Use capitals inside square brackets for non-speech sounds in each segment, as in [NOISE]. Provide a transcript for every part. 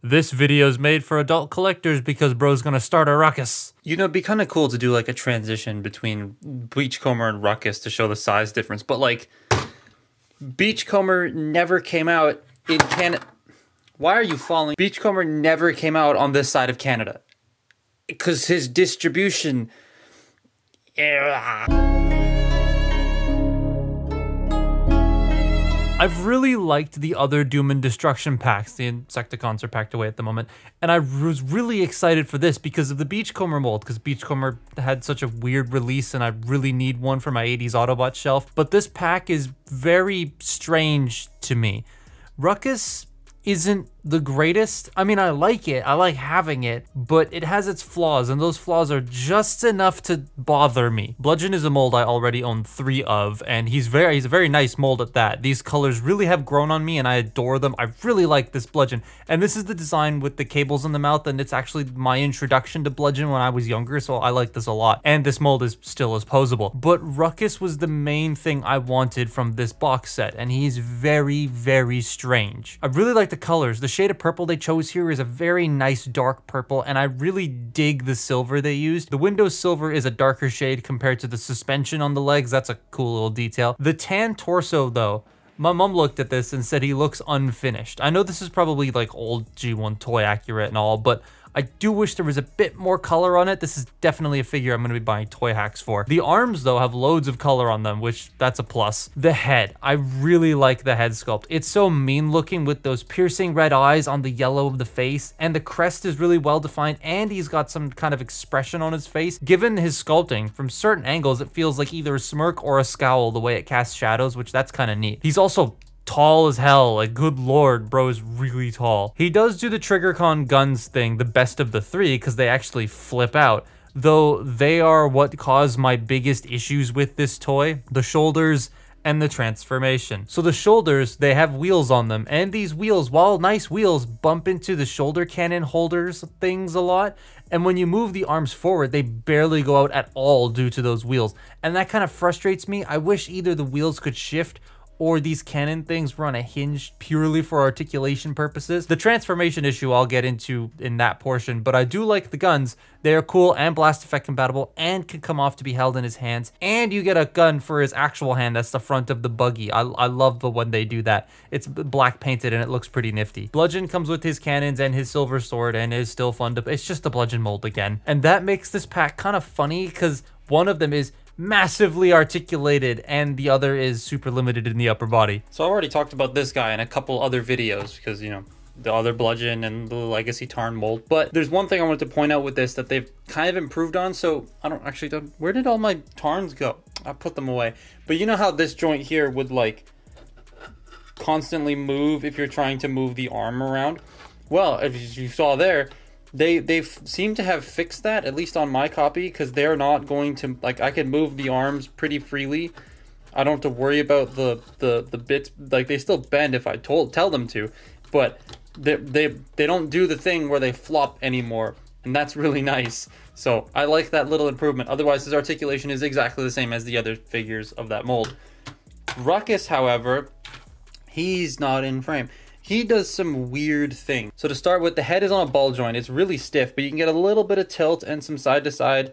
This video is made for adult collectors because bro's gonna start a ruckus. You know, it'd be kind of cool to do like a transition between Beachcomber and Ruckus to show the size difference, but like, Beachcomber never came out in Canada. Why are you falling? Beachcomber never came out on this side of Canada. Because his distribution. I've really liked the other Doom and Destruction packs. The Insecticons are packed away at the moment. And I was really excited for this because of the Beachcomber mold, because Beachcomber had such a weird release and I really need one for my 80s Autobot shelf. But this pack is very strange to me. Ruckus isn't the greatest. I mean, I like it, I like having it, but it has its flaws, and those flaws are just enough to bother me. Bludgeon is a mold I already own three of, and he's very he's a very nice mold at that. These colors really have grown on me, and I adore them. I really like this Bludgeon, and this is the design with the cables in the mouth, and it's actually my introduction to Bludgeon when I was younger, so I like this a lot. And this mold is still as posable, but Ruckus was the main thing I wanted from this box set, and he's very, very strange. I really like the colors. The shade of purple they chose here is a very nice dark purple, and I really dig the silver they used. The window silver is a darker shade compared to the suspension on the legs. That's a cool little detail. The tan torso, though, my mom looked at this and said he looks unfinished. I know this is probably like old G1 toy accurate and all, but I do wish there was a bit more color on it. This is definitely a figure I'm going to be buying toy hacks for. The arms, though, have loads of color on them, which that's a plus. The head. I really like the head sculpt. It's so mean looking with those piercing red eyes on the yellow of the face, and the crest is really well defined, and he's got some kind of expression on his face. Given his sculpting, from certain angles, it feels like either a smirk or a scowl the way it casts shadows, which that's kind of neat. He's also tall as hell. Like, good lord, bro is really tall. He does do the TriggerCon guns thing, the best of the three, because they actually flip out. Though they are what cause my biggest issues with this toy. The shoulders and the transformation. So the shoulders, they have wheels on them, and these wheels, while nice wheels, bump into the shoulder cannon holders things a lot, and when you move the arms forward, they barely go out at all due to those wheels, and that kind of frustrates me. I wish either the wheels could shift or these cannon things run a hinge purely for articulation purposes. The transformation issue I'll get into in that portion, but I do like the guns. They are cool and blast effect compatible and can come off to be held in his hands. And you get a gun for his actual hand that's the front of the buggy. I, I love the when they do that. It's black painted and it looks pretty nifty. Bludgeon comes with his cannons and his silver sword and is still fun to... It's just a bludgeon mold again. And that makes this pack kind of funny because one of them is massively articulated, and the other is super limited in the upper body. So I've already talked about this guy in a couple other videos because, you know, the other bludgeon and the legacy tarn mold. But there's one thing I wanted to point out with this that they've kind of improved on. So I don't actually don't, where did all my tarns go? I put them away. But you know how this joint here would like constantly move if you're trying to move the arm around? Well, as you saw there, they they seem to have fixed that at least on my copy because they're not going to like I can move the arms pretty freely. I don't have to worry about the the the bits like they still bend if I told tell them to, but they they they don't do the thing where they flop anymore, and that's really [LAUGHS] nice. So I like that little improvement. Otherwise, his articulation is exactly the same as the other figures of that mold. Ruckus, however, he's not in frame he does some weird thing. So to start with, the head is on a ball joint. It's really stiff, but you can get a little bit of tilt and some side to side, a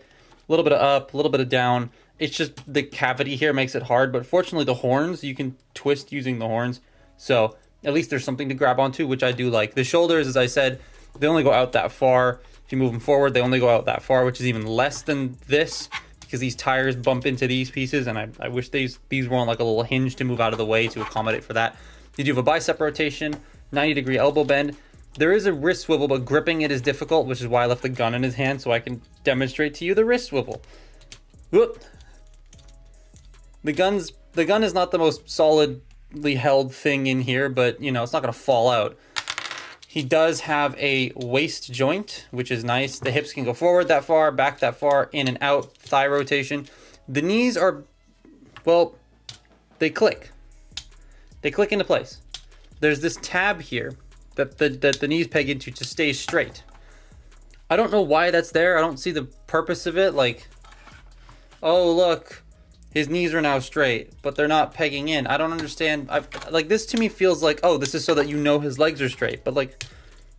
little bit of up, a little bit of down. It's just the cavity here makes it hard, but fortunately the horns, you can twist using the horns. So at least there's something to grab onto, which I do like. The shoulders, as I said, they only go out that far. If you move them forward, they only go out that far, which is even less than this because these tires bump into these pieces and I, I wish these, these were on like a little hinge to move out of the way to accommodate for that. You do have a bicep rotation, 90 degree elbow bend. There is a wrist swivel, but gripping it is difficult, which is why I left the gun in his hand so I can demonstrate to you the wrist swivel. Whoop. The gun's the gun is not the most solidly held thing in here, but you know, it's not gonna fall out. He does have a waist joint, which is nice. The hips can go forward that far, back that far, in and out, thigh rotation. The knees are, well, they click. They click into place. There's this tab here that the, that the knees peg into to stay straight. I don't know why that's there. I don't see the purpose of it. Like, oh, look, his knees are now straight, but they're not pegging in. I don't understand. I've, like, this to me feels like, oh, this is so that you know his legs are straight. But, like,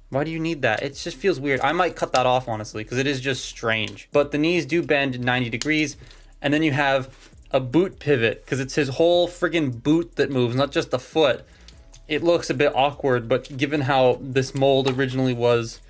why do you need that? It just feels weird. I might cut that off, honestly, because it is just strange. But the knees do bend 90 degrees, and then you have a boot pivot because it's his whole friggin' boot that moves, not just the foot. It looks a bit awkward, but given how this mold originally was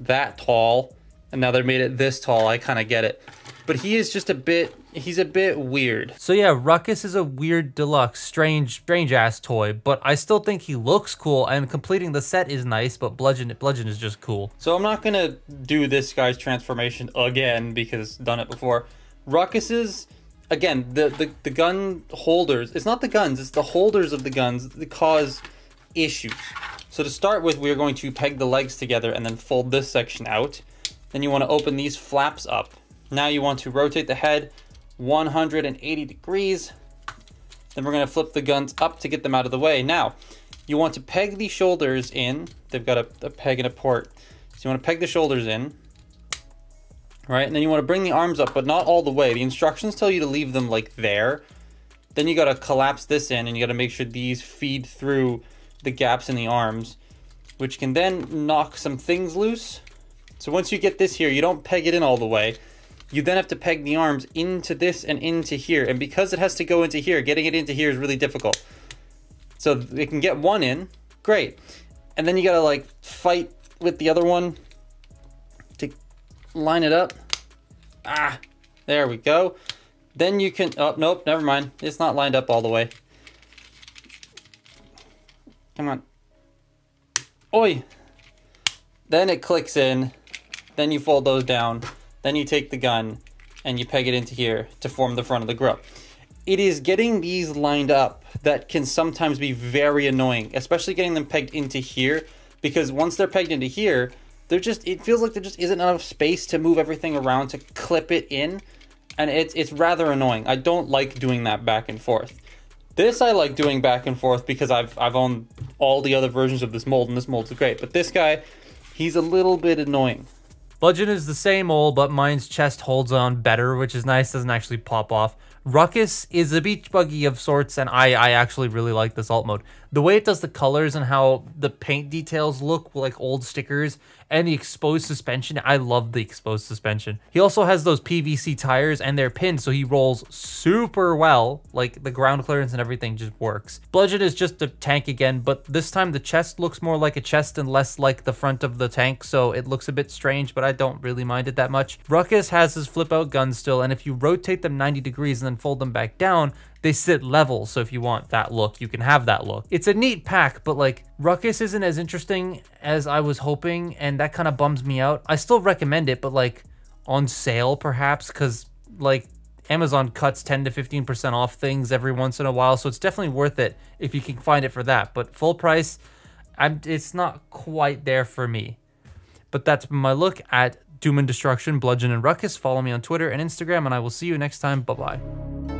that tall, and now they made it this tall, I kind of get it. But he is just a bit, he's a bit weird. So yeah, Ruckus is a weird deluxe, strange, strange ass toy, but I still think he looks cool, and completing the set is nice, but Bludgeon, Bludgeon is just cool. So I'm not gonna do this guy's transformation again, because done it before. Ruckus's again the, the the gun holders it's not the guns it's the holders of the guns that cause issues so to start with we're going to peg the legs together and then fold this section out then you want to open these flaps up now you want to rotate the head 180 degrees then we're going to flip the guns up to get them out of the way now you want to peg the shoulders in they've got a, a peg and a port so you want to peg the shoulders in right? And then you want to bring the arms up, but not all the way. The instructions tell you to leave them like there. Then you got to collapse this in and you got to make sure these feed through the gaps in the arms, which can then knock some things loose. So once you get this here, you don't peg it in all the way. You then have to peg the arms into this and into here. And because it has to go into here, getting it into here is really difficult. So they can get one in, great. And then you got to like fight with the other one line it up. Ah, there we go. Then you can, oh, nope, never mind. It's not lined up all the way. Come on. Oi! Then it clicks in. Then you fold those down. Then you take the gun and you peg it into here to form the front of the grill. It is getting these lined up that can sometimes be very annoying, especially getting them pegged into here because once they're pegged into here, there just it feels like there just isn't enough space to move everything around to clip it in and it's it's rather annoying i don't like doing that back and forth this i like doing back and forth because i've i've owned all the other versions of this mold and this mold's great but this guy he's a little bit annoying Bludgeon is the same old, but mine's chest holds on better, which is nice, doesn't actually pop off. Ruckus is a beach buggy of sorts, and I, I actually really like this alt mode the way it does the colors and how the paint details look like old stickers and the exposed suspension. I love the exposed suspension. He also has those PVC tires and they're pinned so he rolls super well. Like the ground clearance and everything just works. Bludgeon is just a tank again but this time the chest looks more like a chest and less like the front of the tank so it looks a bit strange but I don't really mind it that much. Ruckus has his flip out gun still and if you rotate them 90 degrees and then fold them back down they sit level, so if you want that look, you can have that look. It's a neat pack, but like Ruckus isn't as interesting as I was hoping, and that kind of bums me out. I still recommend it, but like on sale perhaps, because like Amazon cuts 10 to 15% off things every once in a while, so it's definitely worth it if you can find it for that. But full price, I'm, it's not quite there for me. But that's my look at Doom and Destruction, Bludgeon and Ruckus. Follow me on Twitter and Instagram, and I will see you next time. Bye bye.